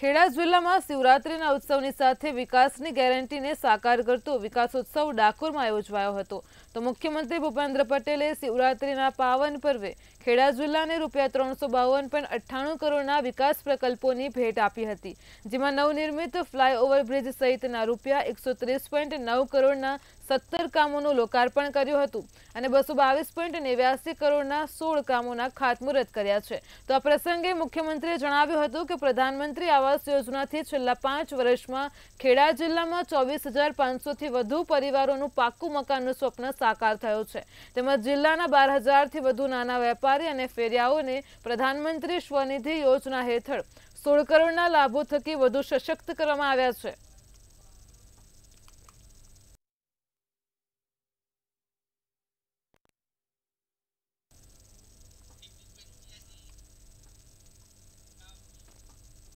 ખેડા જિલ્લામાં શિવરાત્રિના ઉત્સવની સાથે વિકાસની ગેરંટીને સાકાર કરતો વિકાસોત્સવ ડાકોરમાં યોજવાયો હતો તો મુખ્યમંત્રી ભૂપેન્દ્ર પટેલે શિવરાત્રીના પાવન પર્વે ખેડા જિલ્લાને રૂપિયા ત્રણસો બાવન પણ અઠ્ઠાણું કરોડના વિકાસ પ્રકલ્પોની ભેટ આપી હતી જેમાં નવનિર્મિત ફ્લાયઓવર બ્રિજ સહિતના રૂપિયા એકસો ત્રીસ પોઈન્ટ નવ કરોડના સત્તર કામોનું લોકાર્પણ કર્યું હતું અને બસો બાવીસ પોઈન્ટ નેવ્યાસી કરોડના સોળ કામોના ખાતમુહૂર્ત કર્યા છે તો આ પ્રસંગે મુખ્યમંત્રીએ જણાવ્યું હતું કે પ્રધાનમંત્રી આવા આવાસ યોજનાથી છેલ્લા પાંચ વર્ષમાં ખેડા જિલ્લામાં ચોવીસ હજાર પાંચસોથી વધુ પરિવારોનું પાક્કું મકાનનું સ્વપ્ન સાકાર થયું છે તેમજ જિલ્લાના બાર હજારથી વધુ નાના વેપારી અને ફેરિયાઓને પ્રધાનમંત્રી સ્વનિધિ યોજના હેઠળ સોળ કરોડના લાભો થકી વધુ સશક્ત કરવામાં આવ્યા છે